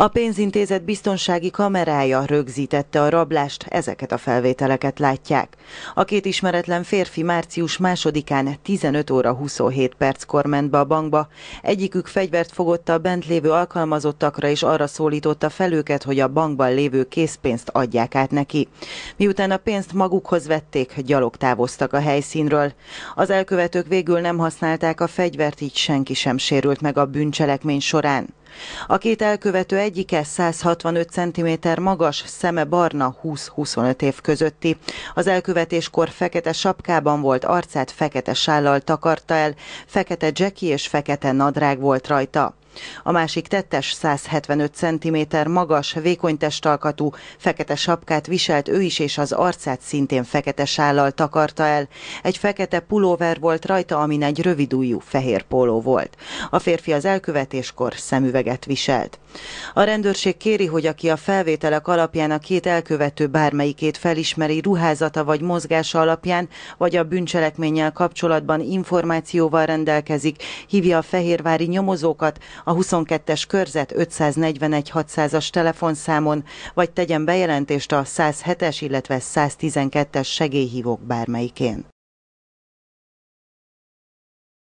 A pénzintézet biztonsági kamerája rögzítette a rablást, ezeket a felvételeket látják. A két ismeretlen férfi március 2-án 15 óra 27 perckor ment be a bankba. Egyikük fegyvert fogott a bent lévő alkalmazottakra és arra szólította fel őket, hogy a bankban lévő készpénzt adják át neki. Miután a pénzt magukhoz vették, gyalog távoztak a helyszínről. Az elkövetők végül nem használták a fegyvert, így senki sem sérült meg a bűncselekmény során. A két elkövető egyike 165 cm magas, szeme barna, 20-25 év közötti. Az elkövetéskor fekete sapkában volt, arcát fekete sállal takarta el, fekete dzseki és fekete nadrág volt rajta. A másik tettes 175 cm magas, vékony testalkatú, fekete sapkát viselt ő is, és az arcát szintén fekete sállal takarta el. Egy fekete pulóver volt rajta, amin egy rövidújú fehér póló volt. A férfi az elkövetéskor szemüveget viselt. A rendőrség kéri, hogy aki a felvételek alapján a két elkövető bármelyikét felismeri ruházata vagy mozgása alapján, vagy a bűncselekménnyel kapcsolatban információval rendelkezik, hívja a fehérvári nyomozókat a 22-es körzet 541-600-as telefonszámon, vagy tegyen bejelentést a 107-es, illetve 112-es segélyhívók bármelyikén.